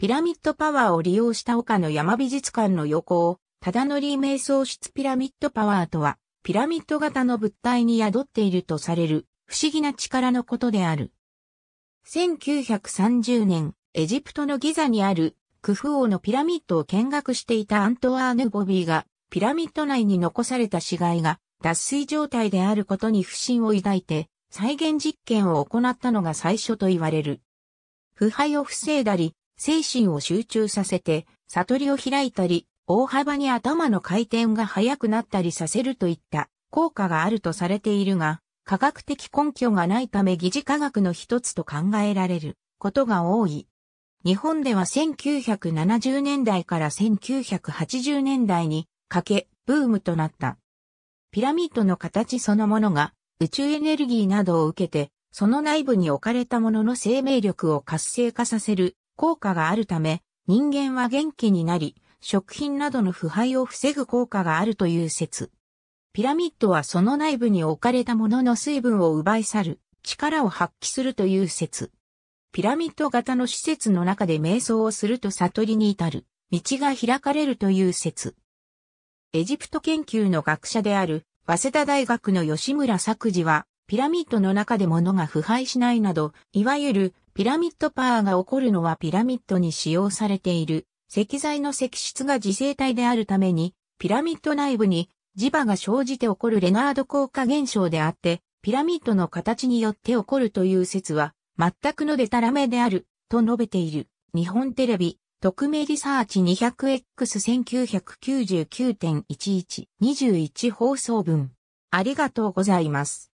ピラミッドパワーを利用した丘の山美術館の横を、ただのり瞑想室ピラミッドパワーとは、ピラミッド型の物体に宿っているとされる、不思議な力のことである。1930年、エジプトのギザにある、クフ王のピラミッドを見学していたアントワーヌ・ボビーが、ピラミッド内に残された死骸が、脱水状態であることに不信を抱いて、再現実験を行ったのが最初と言われる。腐敗を防いだり、精神を集中させて、悟りを開いたり、大幅に頭の回転が速くなったりさせるといった効果があるとされているが、科学的根拠がないため疑似科学の一つと考えられることが多い。日本では1970年代から1980年代にかけブームとなった。ピラミッドの形そのものが宇宙エネルギーなどを受けて、その内部に置かれたものの生命力を活性化させる効果があるため、人間は元気になり、食品などの腐敗を防ぐ効果があるという説。ピラミッドはその内部に置かれたものの水分を奪い去る、力を発揮するという説。ピラミッド型の施設の中で瞑想をすると悟りに至る、道が開かれるという説。エジプト研究の学者である、早稲田大学の吉村作治は、ピラミッドの中で物が腐敗しないなど、いわゆるピラミッドパワーが起こるのはピラミッドに使用されている石材の石質が磁性体であるために、ピラミッド内部に磁場が生じて起こるレナード効果現象であって、ピラミッドの形によって起こるという説は、全くのデタラメである、と述べている。日本テレビ、特命リサーチ 200X1999.1121 放送分。ありがとうございます。